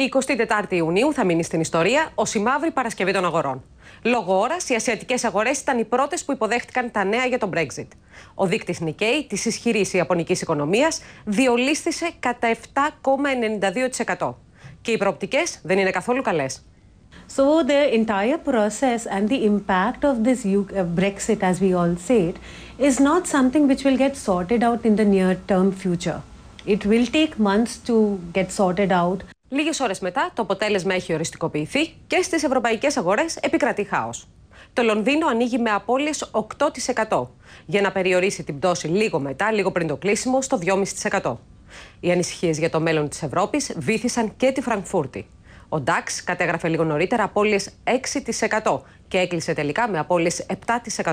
Η 24η Ιουνίου θα μείνει στην ιστορία ω η μαύρη Παρασκευή των αγορών. Λόγω ώρας, οι ασιατικές αγορές ήταν οι πρώτες που υποδέχτηκαν τα νέα για τον Brexit. Ο δείκτης Nikkei της ισχυρής Ιαπωνικής οικονομίας διολίστησε κατά 7,92%. Και οι προοπτικές δεν είναι καθόλου καλές. So the entire process and the impact of this uh, Brexit, as we all see it, is not something which will get sorted out in the near-term future. It will take months to get sorted out. Λίγες ώρες μετά, το αποτέλεσμα έχει οριστικοποιηθεί και στις ευρωπαϊκές αγορές επικρατεί χάος. Το Λονδίνο ανοίγει με απώλειες 8% για να περιορίσει την πτώση λίγο μετά, λίγο πριν το κλείσιμο, στο 2,5%. Οι ανησυχίες για το μέλλον της Ευρώπης βήθησαν και τη Φραγκφούρτη. Ο DAX κατέγραφε λίγο νωρίτερα απώλειες 6% και έκλεισε τελικά με απώλειες 7%.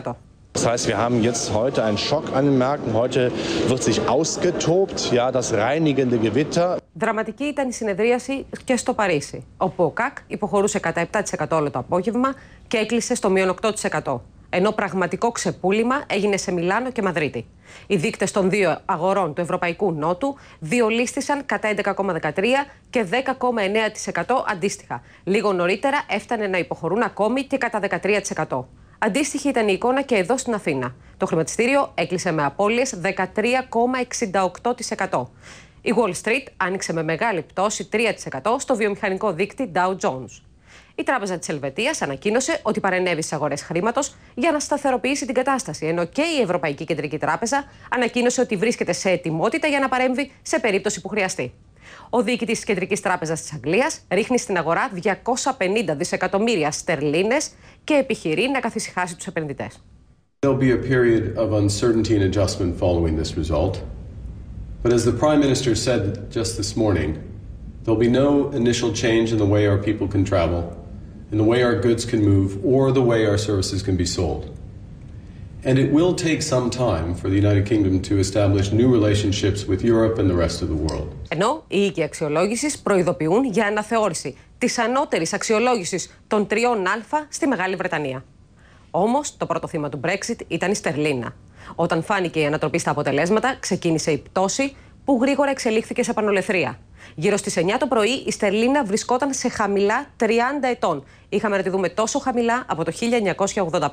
Das heißt, wir haben jetzt heute einen Schock an den Märkten. Heute wird sich ausgetobt, ja, das reinigende Gewitter. Δραματική ήταν η συνεδρίαση και στο Παρίσι, όπου ο ΚΑΚ υποχωρούσε κατά 7% όλο το απόγευμα και έκλεισε στο μείον 8%. Ενώ πραγματικό ξεπούλημα έγινε σε Μιλάνο και Μαδρίτη. Οι δείκτες των δύο αγορών του Ευρωπαϊκού Νότου διολίστησαν κατά 11,13 και 10,9% αντίστοιχα. Λίγο νωρίτερα έφτανε να υποχωρούν ακόμη και κατά 13%. Αντίστοιχη ήταν η εικόνα και εδώ στην Αθήνα. Το χρηματιστήριο έκλεισε με απώλειες 13,68%. Η Wall Street άνοιξε με μεγάλη πτώση 3% στο βιομηχανικό δίκτυ Dow Jones. Η Τράπεζα της Ελβετίας ανακοίνωσε ότι παρενέβη στις αγορές χρήματος για να σταθεροποιήσει την κατάσταση, ενώ και η Ευρωπαϊκή Κεντρική Τράπεζα ανακοίνωσε ότι βρίσκεται σε ετοιμότητα για να παρέμβει σε περίπτωση που χρειαστεί. Ο διοικητής της Κεντρικής Τράπεζας της Αγγλίας ρίχνει στην αγορά 250 δισεκατομμύρια στερλίνες και επιχειρεί να καθησυχάσει τους επενδυτές. be a period of uncertainty and adjustment following this result. But as the Prime Minister said just this morning, there'll be no initial change in the way our people can travel, in the way our goods can move, or the way our services can be sold. And it will take some time for the United Kingdom to establish new relationships with Europe and the rest of the world. Ενώ οι προειδοποιούν για αναθεώρηση των τριών Α στη Μεγάλη Βρετανία. το πρώτο θύμα του Brexit ήταν η Στερλίνα, Όταν φάνηκε η ανατροπή στα αποτελέσματα, ξεκίνησε η πτώση που γρήγορα εξελίχθηκε σε πανολεθρία. Γύρω στις 9 το πρωί η Στερλίνα βρισκόταν σε χαμηλά 30 ετών. Είχαμε να τη δούμε τόσο χαμηλά από το 1985.